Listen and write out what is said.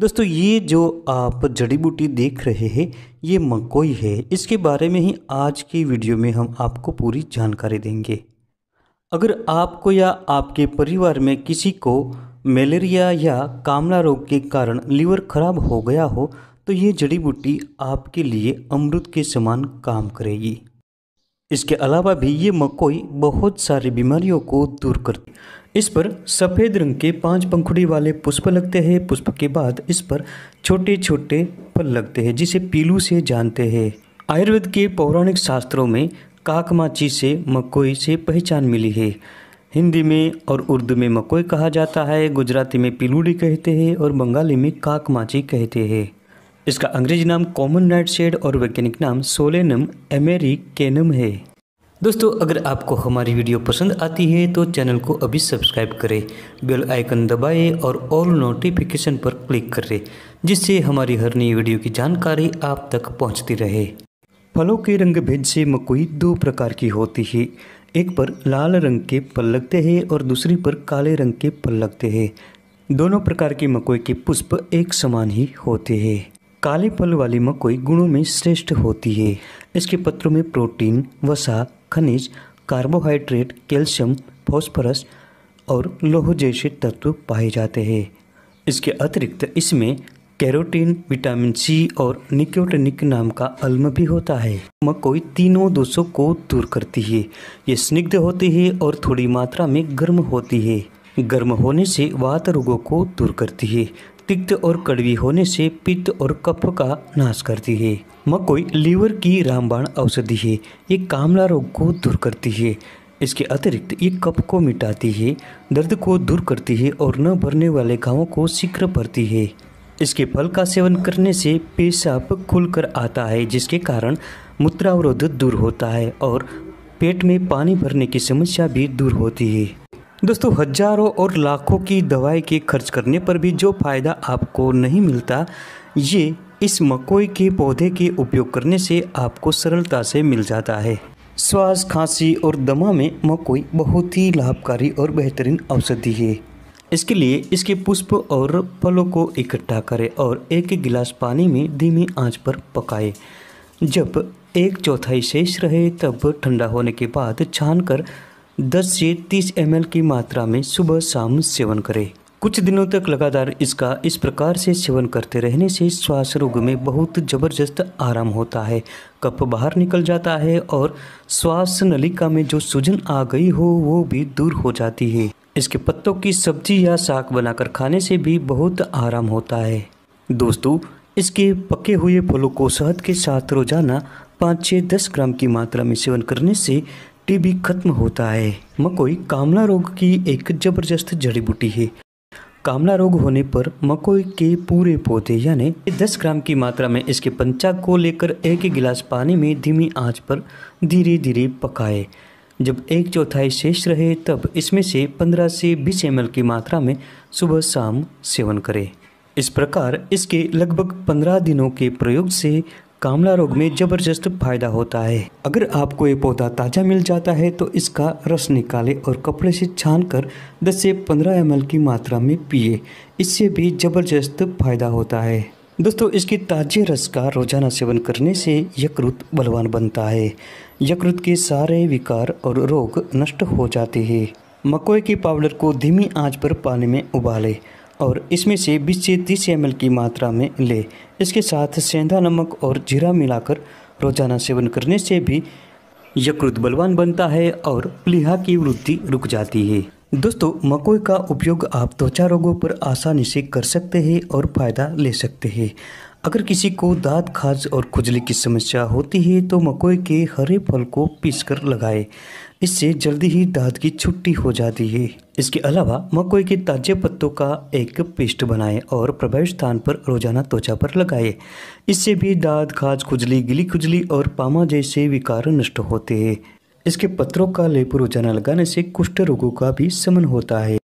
दोस्तों ये जो आप जड़ी बूटी देख रहे हैं ये मकोई है इसके बारे में ही आज की वीडियो में हम आपको पूरी जानकारी देंगे अगर आपको या आपके परिवार में किसी को मलेरिया या कामला रोग के कारण लीवर खराब हो गया हो तो ये जड़ी बूटी आपके लिए अमृत के समान काम करेगी इसके अलावा भी ये मकोई बहुत सारी बीमारियों को दूर करती इस पर सफ़ेद रंग के पांच पंखुड़ी वाले पुष्प लगते हैं पुष्प के बाद इस पर छोटे छोटे फल लगते हैं जिसे पीलू से जानते हैं आयुर्वेद के पौराणिक शास्त्रों में काकमाची से मकोई से पहचान मिली है हिंदी में और उर्दू में मकोई कहा जाता है गुजराती में पिलूड़ी कहते हैं और बंगाली में काकमाची कहते हैं इसका अंग्रेजी नाम कॉमन नाइट शेड और वैज्ञानिक नाम सोलेनम एमेरिकेनम है दोस्तों अगर आपको हमारी वीडियो पसंद आती है तो चैनल को अभी सब्सक्राइब करें बेल आइकन दबाएं और ऑल नोटिफिकेशन पर क्लिक करें जिससे हमारी हर नई वीडियो की जानकारी आप तक पहुंचती रहे फलों के रंग भेद से मकोई दो प्रकार की होती है एक पर लाल रंग के फल लगते हैं और दूसरी पर काले रंग के फल लगते हैं दोनों प्रकार की मकोई के पुष्प एक समान ही होते हैं काले फल वाली मकोई गुणों में श्रेष्ठ होती है इसके पत्रों में प्रोटीन वसा खनिज कार्बोहाइड्रेट कैल्शियम फॉस्फोरस और लोह जैसे तत्व पाए जाते हैं इसके अतिरिक्त इसमें कैरोटीन विटामिन सी और निकोटनिक नाम का अल्म भी होता है मकोई तीनों दोषों को दूर करती है ये स्निग्ध होती है और थोड़ी मात्रा में गर्म होती है गर्म होने से वात रोगों को दूर करती है तिक्त और कड़वी होने से पित्त और कफ का नाश करती है मकोई लीवर की रामबाण औषधि है ये कामला रोग को दूर करती है इसके अतिरिक्त ये कफ को मिटाती है दर्द को दूर करती है और न भरने वाले घावों को शीघ्र भरती है इसके फल का सेवन करने से पेशाब खुलकर आता है जिसके कारण मूत्रावरोध दूर होता है और पेट में पानी भरने की समस्या भी दूर होती है दोस्तों हजारों और लाखों की दवाई के खर्च करने पर भी जो फ़ायदा आपको नहीं मिलता ये इस मकोई के पौधे के उपयोग करने से आपको सरलता से मिल जाता है श्वास खांसी और दमा में मकोई बहुत ही लाभकारी और बेहतरीन औषधि है इसके लिए इसके पुष्प और फलों को इकट्ठा करें और एक गिलास पानी में धीमी आंच पर पकाएं। जब एक चौथाई शेष रहे तब ठंडा होने के बाद छान कर 10 से 30 एम की मात्रा में सुबह शाम सेवन करें कुछ दिनों तक लगातार इसका इस प्रकार से सेवन करते रहने से श्वास रोग में बहुत ज़बरदस्त आराम होता है कप बाहर निकल जाता है और श्वास नलिका में जो सूजन आ गई हो वो भी दूर हो जाती है इसके पत्तों की सब्जी या साग बनाकर खाने से भी बहुत आराम होता है दोस्तों इसके पके हुए फलों को शहद के साथ रोजाना पाँच छः दस ग्राम की मात्रा में सेवन करने से टीबी खत्म होता है मकोई कामला रोग की एक जबरदस्त जड़ी बूटी है कामला रोग होने पर मकोई के पूरे पौधे यानी 10 ग्राम की मात्रा में इसके पंचाग को लेकर एक गिलास पानी में धीमी आंच पर धीरे धीरे पकाए जब एक चौथाई शेष रहे तब इसमें से 15 से 20 एम की मात्रा में सुबह शाम सेवन करें इस प्रकार इसके लगभग 15 दिनों के प्रयोग से कामला रोग में जबरदस्त फायदा होता है अगर आपको ये पौधा ताज़ा मिल जाता है तो इसका रस निकाले और कपड़े से छान कर दस से पंद्रह एम की मात्रा में पिए इससे भी जबरदस्त फायदा होता है दोस्तों इसके ताजे रस का रोजाना सेवन करने से यकृत बलवान बनता है यकृत के सारे विकार और रोग नष्ट हो जाते हैं मकोई के पाउडर को धीमी आंच पर पानी में उबालें और इसमें से 20 से 30 एम की मात्रा में ले इसके साथ सेंधा नमक और जीरा मिलाकर रोजाना सेवन करने से भी यकृत बलवान बनता है और प्लीहा की वृद्धि रुक जाती है दोस्तों मकोई का उपयोग आप त्वचा रोगों पर आसानी से कर सकते हैं और फ़ायदा ले सकते हैं अगर किसी को दांत खाज और खुजली की समस्या होती है तो मकोई के हरे फल को पीस कर लगाए इससे जल्दी ही दाँत की छुट्टी हो जाती है इसके अलावा मकोई के ताजे पत्तों का एक पेस्ट बनाएं और प्रभावित स्थान पर रोजाना त्वचा पर लगाएं। इससे भी दाँत खाज खुजली गिली खुजली और पामा जैसे विकार नष्ट होते हैं इसके पत्रों का लेप रोजाना लगाने से कुष्ठ रोगों का भी समन होता है